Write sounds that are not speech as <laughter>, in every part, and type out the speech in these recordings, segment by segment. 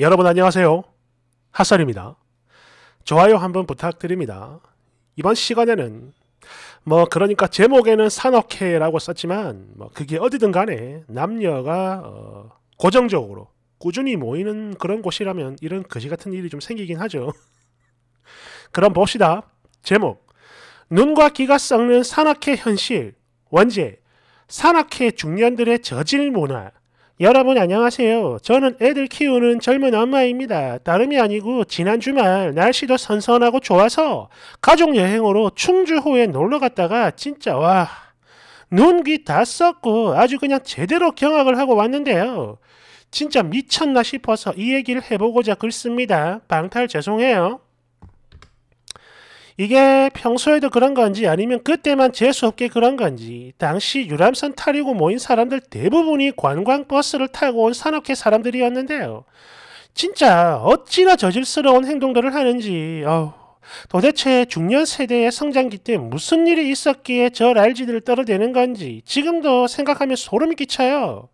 여러분 안녕하세요. 핫설입니다. 좋아요 한번 부탁드립니다. 이번 시간에는 뭐 그러니까 제목에는 산업회라고 썼지만 뭐 그게 어디든 간에 남녀가 어 고정적으로 꾸준히 모이는 그런 곳이라면 이런 거지 같은 일이 좀 생기긴 하죠. <laughs> 그럼 봅시다. 제목 눈과 귀가 썩는 산악회 현실 원제 산악회 중년들의 저질 문화 여러분 안녕하세요. 저는 애들 키우는 젊은 엄마입니다. 다름이 아니고 지난 주말 날씨도 선선하고 좋아서 가족 여행으로 충주호에 놀러 갔다가 진짜 와 눈 귀 다 썼고 아주 그냥 제대로 경악을 하고 왔는데요. 진짜 미쳤나 싶어서 이 얘기를 해보고자 글씁니다. 방탈 죄송해요. 이게 평소에도 그런 건지 아니면 그때만 재수없게 그런 건지 당시 유람선 타려고 모인 사람들 대부분이 관광버스를 타고 온 산업계 사람들이었는데요. 진짜 어찌나 저질스러운 행동들을 하는지 어우, 도대체 중년 세대의 성장기 때 무슨 일이 있었기에 저 랄지들을 떨어대는 건지 지금도 생각하면 소름이 끼쳐요.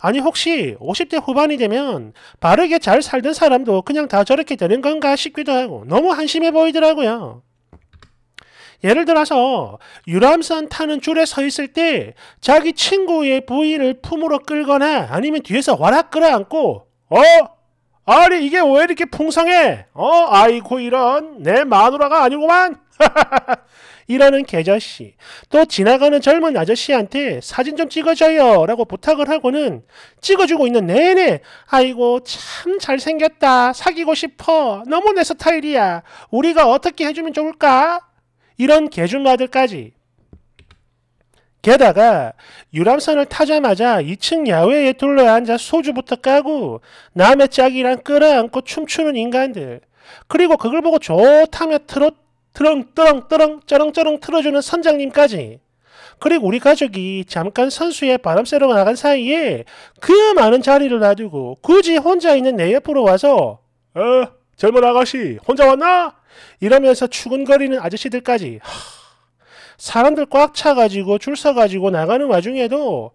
아니 혹시 50대 후반이 되면 바르게 잘 살던 사람도 그냥 다 저렇게 되는 건가 싶기도 하고 너무 한심해 보이더라고요. 예를 들어서 유람선 타는 줄에 서 있을 때 자기 친구의 부인을 품으로 끌거나 아니면 뒤에서 와락 끌어안고 어? 아니 이게 왜 이렇게 풍성해? 어? 아이고 이런 내 마누라가 아니구만 <laughs> 이러는 계저씨또 지나가는 젊은 아저씨한테 사진 좀 찍어줘요 라고 부탁을 하고는 찍어주고 있는 내내 아이고 참 잘생겼다 사귀고 싶어 너무 내 스타일이야 우리가 어떻게 해주면 좋을까 이런 개준마들까지 게다가 유람선을 타자마자 2층 야외에 둘러 앉아 소주부터 까고 남의 짝이랑 끌어안고 춤추는 인간들 그리고 그걸 보고 좋다며 틀어 트렁뜨렁뜨렁 쩌렁쩌렁 틀어주는 선장님까지 그리고 우리 가족이 잠깐 선수의 바람 쐬러 나간 사이에 그 많은 자리를 놔두고 굳이 혼자 있는 내 옆으로 와서 어 젊은 아가씨 혼자 왔나? 이러면서 추근거리는 아저씨들까지 하, 사람들 꽉 차가지고 줄 서가지고 나가는 와중에도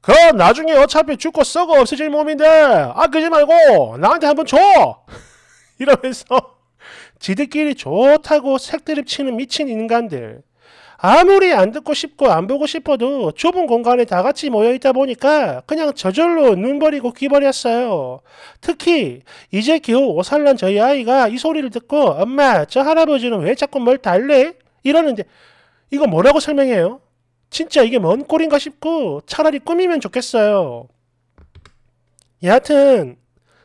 그 나중에 어차피 죽고 썩어 없어질 몸인데 아그지 말고 나한테 한번 줘 <laughs> 이러면서 지들끼리 좋다고 색드립 치는 미친 인간들 아무리 안 듣고 싶고 안 보고 싶어도 좁은 공간에 다 같이 모여 있다 보니까 그냥 저절로 눈 버리고 귀 버렸어요. 특히 이제 겨우 오살난 저희 아이가 이 소리를 듣고 엄마 저 할아버지는 왜 자꾸 뭘 달래? 이러는데 이거 뭐라고 설명해요? 진짜 이게 뭔 꼴인가 싶고 차라리 꾸미면 좋겠어요. 여하튼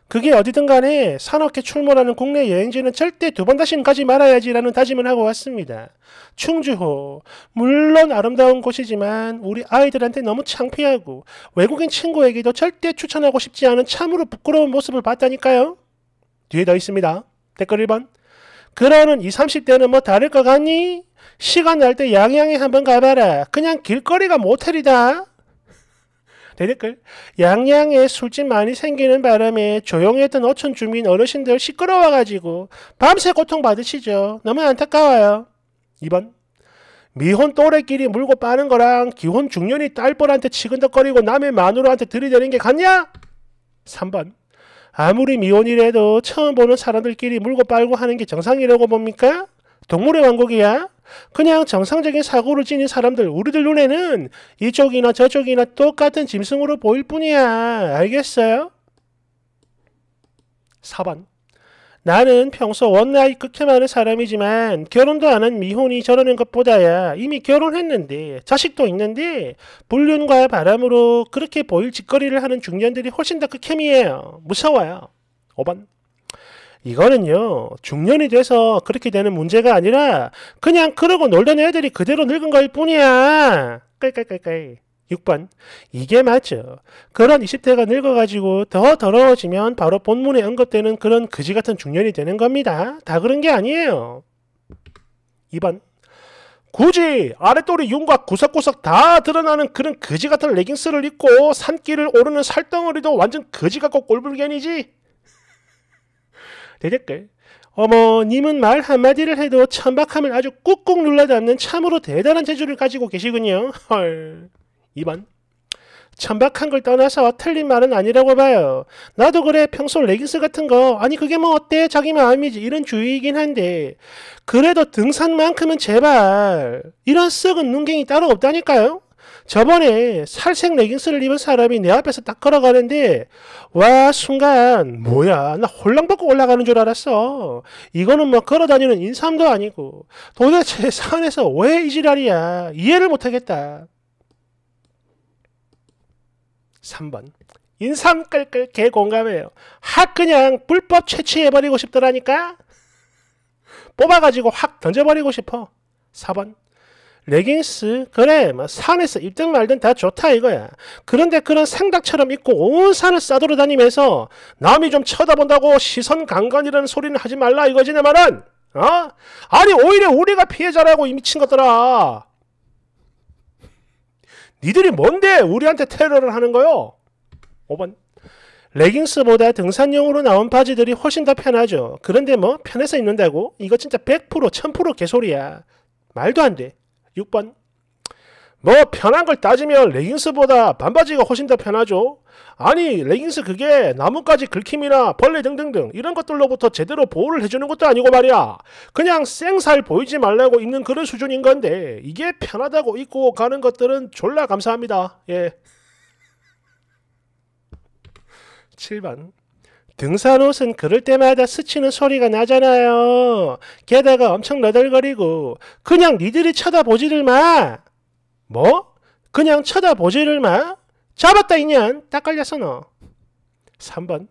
그게 어디든 간에 산업계 출몰하는 국내 여행지는 절대 두 번 다시는 가지 말아야지라는 다짐을 하고 왔습니다. 충주호. 물론 아름다운 곳이지만 우리 아이들한테 너무 창피하고 외국인 친구에게도 절대 추천하고 싶지 않은 참으로 부끄러운 모습을 봤다니까요. 뒤에 더 있습니다. 댓글 1번. 그러는 20, 30대는 뭐 다를 것 같니? 시간 날 때 양양에 한번 가봐라. 그냥 길거리가 모텔이다. 대댓글 양양에 술집 많이 생기는 바람에 조용했던 어촌 주민 어르신들 시끄러워가지고 밤새 고통받으시죠. 너무 안타까워요. 2번 미혼 또래끼리 물고 빠는 거랑 기혼 중년이 딸뻘한테 치근덕거리고 남의 마누라한테 들이대는 게 같냐? 3번 아무리 미혼이라도 처음 보는 사람들끼리 물고 빨고 하는 게 정상이라고 봅니까? 동물의 왕국이야? 그냥 정상적인 사고를 지닌 사람들 우리들 눈에는 이쪽이나 저쪽이나 똑같은 짐승으로 보일 뿐이야. 알겠어요? 4번 나는 평소 원나잇 극혐 많은 사람이지만 결혼도 안 한 미혼이 저러는 것보다야 이미 결혼했는데 자식도 있는데 불륜과 바람으로 그렇게 보일 짓거리를 하는 중년들이 훨씬 더 극혐이에요. 무서워요. 5번 이거는요 중년이 돼서 그렇게 되는 문제가 아니라 그냥 그러고 놀던 애들이 그대로 늙은 거일 뿐이야. 깔깔깔깔. 6번 이게 맞죠. 그런 20대가 늙어가지고 더 더러워지면 바로 본문에 언급되는 그런 그지 같은 중년이 되는 겁니다. 다 그런 게 아니에요. 2번 굳이 아랫돌이 윤곽 구석구석 다 드러나는 그런 그지 같은 레깅스를 입고 산길을 오르는 살덩어리도 완전 그지 같고 꼴불견이지. 대댓글 어머님은 말 한마디를 해도 천박함을 아주 꾹꾹 눌러잡는 참으로 대단한 재주를 가지고 계시군요. 헐. 2번 천박한 걸 떠나서 틀린 말은 아니라고 봐요. 나도 그래 평소 레깅스 같은 거 아니 그게 뭐 어때 자기 마음이지 이런 주의이긴 한데 그래도 등산만큼은 제발 이런 썩은 눈갱이 따로 없다니까요. 저번에 살색 레깅스를 입은 사람이 내 앞에서 딱 걸어가는데 와 순간 뭐야 나홀랑받고 올라가는 줄 알았어 이거는 뭐 걸어다니는 인삼도 아니고 도대체 <laughs> 산에서 왜이 지랄이야 이해를 못하겠다 3번 인삼 끌끌 개 공감해요 하 그냥 불법 채취해버리고 싶더라니까 뽑아가지고 확 던져버리고 싶어 4번 레깅스 그래 막 뭐 산에서 입든 말든 다 좋다 이거야 그런데 그런 생닭처럼 입고 온 산을 싸돌아다니면서 남이 좀 쳐다본다고 시선 강간이라는 소리는 하지 말라 이거지 내 말은 어? 아니 오히려 우리가 피해자라고 이 미친 것들아 니들이 뭔데 우리한테 테러를 하는 거요 5번 레깅스보다 등산용으로 나온 바지들이 훨씬 더 편하죠 그런데 뭐 편해서 입는다고? 이거 진짜 100% 1000% 개소리야 말도 안돼 6번. 뭐 편한 걸 따지면 레깅스보다 반바지가 훨씬 더 편하죠. 아니 레깅스 그게 나뭇가지 긁힘이나 벌레 등등등 이런 것들로부터 제대로 보호를 해주는 것도 아니고 말이야. 그냥 생살 보이지 말라고 입는 그런 수준인 건데 이게 편하다고 입고 가는 것들은 졸라 감사합니다. 예. 7번 등산옷은 그럴 때마다 스치는 소리가 나잖아요. 게다가 엄청 너덜거리고 그냥 니들이 쳐다보지를 마. 뭐? 그냥 쳐다보지를 마? 잡았다 이년 딱 걸렸어 너. 3번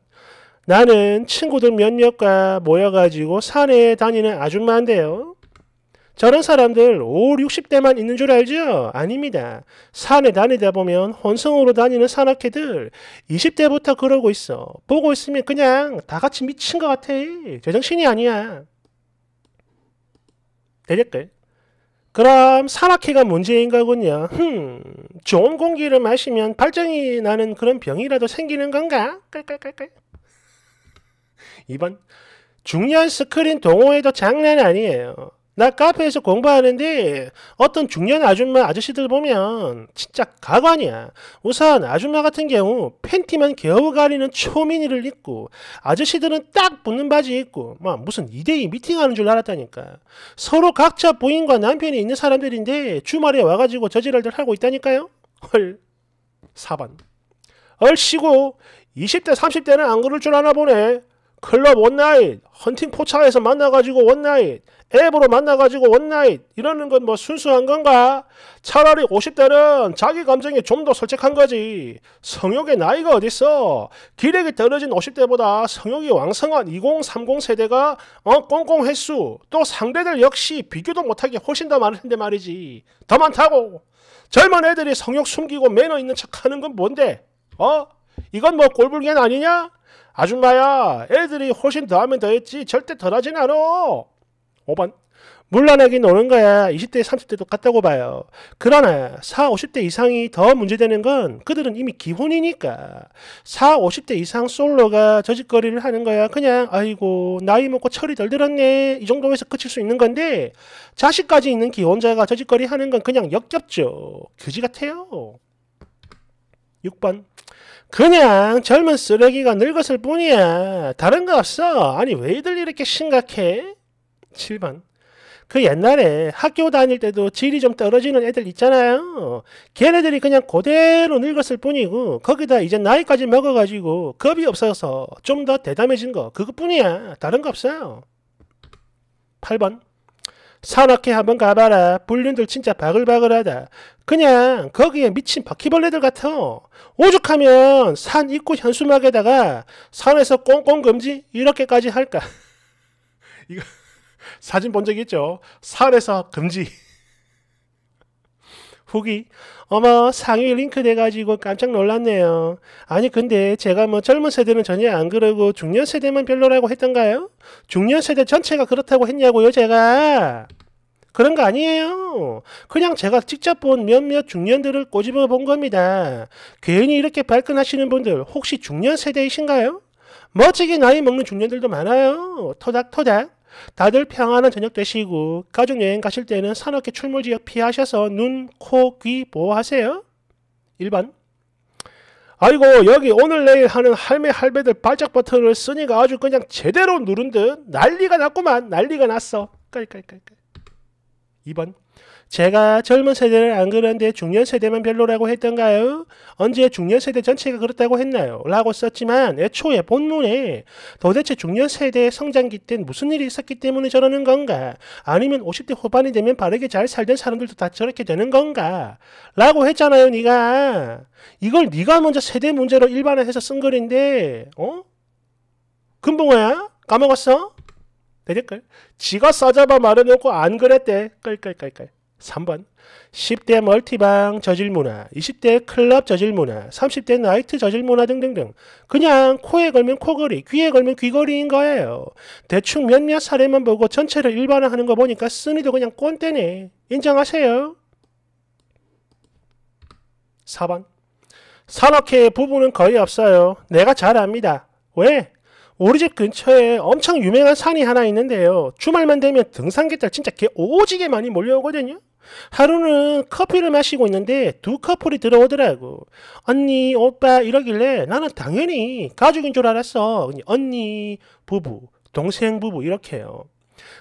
나는 친구들 몇몇과 모여가지고 산에 다니는 아줌마인데요. 저런 사람들 5, 60대만 있는 줄 알죠? 아닙니다. 산에 다니다 보면 혼성으로 다니는 산악회들 20대부터 그러고 있어. 보고 있으면 그냥 다 같이 미친 것 같아. 제정신이 아니야. 대댓글. 그럼 산악회가 문제인 거군요. 흠, 좋은 공기를 마시면 발정이 나는 그런 병이라도 생기는 건가? 깔깔깔깔. 2번. 중년 스크린 동호회도 장난 아니에요. 나 카페에서 공부하는데 어떤 중년 아줌마 아저씨들 보면 진짜 가관이야. 우선 아줌마 같은 경우 팬티만 겨우 가리는 초미니를 입고 아저씨들은 딱 붙는 바지 입고 막 뭐 무슨 이대이 미팅하는 줄 알았다니까. 서로 각자 부인과 남편이 있는 사람들인데 주말에 와가지고 저지랄들 하고 있다니까요. 헐. 4번. 얼씨고 20대 30대는 안 그럴 줄알아 보네. 클럽 원나잇, 헌팅 포차에서 만나가지고 원나잇, 앱으로 만나가지고 원나잇 이러는 건 뭐 순수한 건가? 차라리 50대는 자기 감정이 좀 더 솔직한 거지. 성욕의 나이가 어딨어? 기력이 떨어진 50대보다 성욕이 왕성한 2030 세대가 어 꽁꽁 횟수 또 상대들 역시 비교도 못하게 훨씬 더 많을 텐데 말이지. 더 많다고. 젊은 애들이 성욕 숨기고 매너 있는 척하는 건 뭔데? 어? 이건 뭐 꼴불견 아니냐? 아줌마야 애들이 훨씬 더하면 더했지 절대 덜하진 않아 5번 물란하게 노는 거야 20대 30대 똑같다고 봐요 그러나 4 50대 이상이 더 문제되는 건 그들은 이미 기혼이니까 4 50대 이상 솔로가 저짓거리를 하는 거야 그냥 아이고 나이 먹고 철이 덜 들었네 이 정도에서 그칠 수 있는 건데 자식까지 있는 기혼자가 저짓거리 하는 건 그냥 역겹죠 그지 같아요 6번 그냥 젊은 쓰레기가 늙었을 뿐이야. 다른 거 없어. 아니 왜들 이렇게 심각해? 7번 그 옛날에 학교 다닐 때도 질이 좀 떨어지는 애들 있잖아요. 걔네들이 그냥 그대로 늙었을 뿐이고 거기다 이제 나이까지 먹어가지고 겁이 없어서 좀 더 대담해진 거 그것뿐이야. 다른 거 없어요. 8번 산악회 한번 가봐라. 불륜들 진짜 바글바글하다. 그냥 거기에 미친 바퀴벌레들 같아. 오죽하면 산 입구 현수막에다가 산에서 꽁꽁 금지 이렇게까지 할까. <laughs> 이거 사진 본 적 있죠? 산에서 금지. <laughs> 후기 어머 상위 링크 돼가지고 깜짝 놀랐네요. 아니 근데 제가 뭐 젊은 세대는 전혀 안 그러고 중년 세대만 별로라고 했던가요? 중년 세대 전체가 그렇다고 했냐고요 제가? 그런 거 아니에요. 그냥 제가 직접 본 몇몇 중년들을 꼬집어 본 겁니다. 괜히 이렇게 발끈하시는 분들 혹시 중년 세대이신가요? 멋지게 나이 먹는 중년들도 많아요. 토닥토닥. 다들 평안한 저녁 되시고 가족 여행 가실 때는 산악계 출몰 지역 피하셔서 눈, 코, 귀 보호하세요. 1번 아이고 여기 오늘 내일 하는 할매 할배들 발작 버튼을 쓰니까 아주 그냥 제대로 누른 듯 난리가 났구만 난리가 났어. 까이까이 2번 제가 젊은 세대를 안그러는데 중년 세대만 별로라고 했던가요? 언제 중년 세대 전체가 그렇다고 했나요? 라고 썼지만 애초에 본문에 도대체 중년 세대의 성장기 땐 무슨 일이 있었기 때문에 저러는 건가? 아니면 50대 후반이 되면 바르게 잘 살던 사람들도 다 저렇게 되는 건가? 라고 했잖아요 네가 이걸 네가 먼저 세대 문제로 일반화해서 쓴 글인데 어? 금붕어야? 까먹었어? 되니까 지가 써잡아 말해놓고 안 그랬대. 끌끌끌끌. 3번 10대 멀티방 저질 문화, 20대 클럽 저질 문화, 30대 나이트 저질 문화 등등등 그냥 코에 걸면 코걸이, 귀에 걸면 귀걸이인 거예요. 대충 몇몇 사례만 보고 전체를 일반화하는 거 보니까 쓰니도 그냥 꼰대네. 인정하세요. 4번 산회의 부분은 거의 없어요. 내가 잘 압니다. 왜? 우리 집 근처에 엄청 유명한 산이 하나 있는데요. 주말만 되면 등산객들 진짜 개 오지게 많이 몰려오거든요. 하루는 커피를 마시고 있는데 두 커플이 들어오더라고. 언니, 오빠 이러길래 나는 당연히 가족인 줄 알았어. 언니, 부부, 동생 부부 이렇게요. 해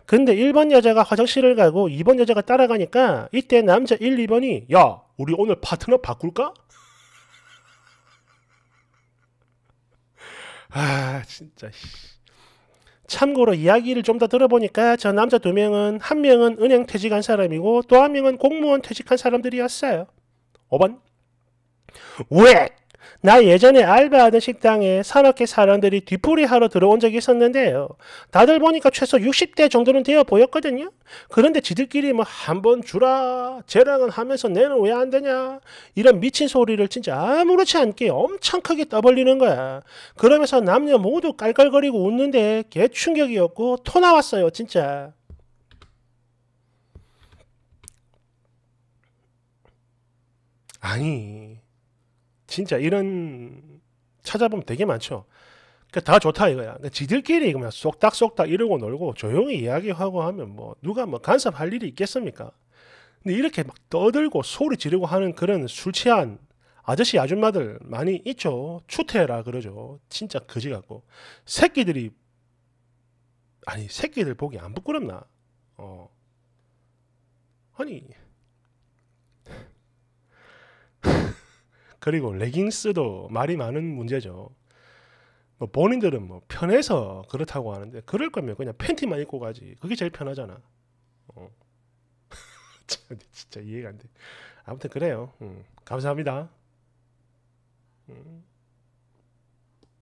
근데 1번 여자가 화장실을 가고 2번 여자가 따라가니까 이때 남자 1, 2번이 야, 우리 오늘 파트너 바꿀까? 아 진짜 참고로 이야기를 좀 더 들어보니까 저 남자 두 명은 한 명은 은행 퇴직한 사람이고 또 한 명은 공무원 퇴직한 사람들이었어요. 5번 왜나 예전에 알바하던 식당에 사악회 사람들이 뒤풀이하러 들어온 적이 있었는데요. 다들 보니까 최소 60대 정도는 되어 보였거든요. 그런데 지들끼리 뭐 한번 주라 재량은 하면서 내는 왜 안 되냐 이런 미친 소리를 진짜 아무렇지 않게 엄청 크게 떠벌리는 거야. 그러면서 남녀 모두 깔깔거리고 웃는데 개 충격이었고 토 나왔어요 진짜. 아니 진짜 이런 찾아보면 되게 많죠. 그러니까 다 좋다 이거야. 그러니까 지들끼리 그냥 쏙닥쏙닥 이러고 놀고 조용히 이야기하고 하면 뭐 누가 뭐 간섭할 일이 있겠습니까? 근데 이렇게 막 떠들고 소리 지르고 하는 그런 술 취한 아저씨 아줌마들 많이 있죠. 추태라 그러죠. 진짜 거지 같고 새끼들이 아니 새끼들 보기 안 부끄럽나? 어 아니 그리고 레깅스도 말이 많은 문제죠. 뭐 본인들은 뭐 편해서 그렇다고 하는데 그럴 거면 그냥 팬티만 입고 가지. 그게 제일 편하잖아. 어. <laughs> 진짜 이해가 안 돼. 아무튼 그래요. 음, 감사합니다. 음.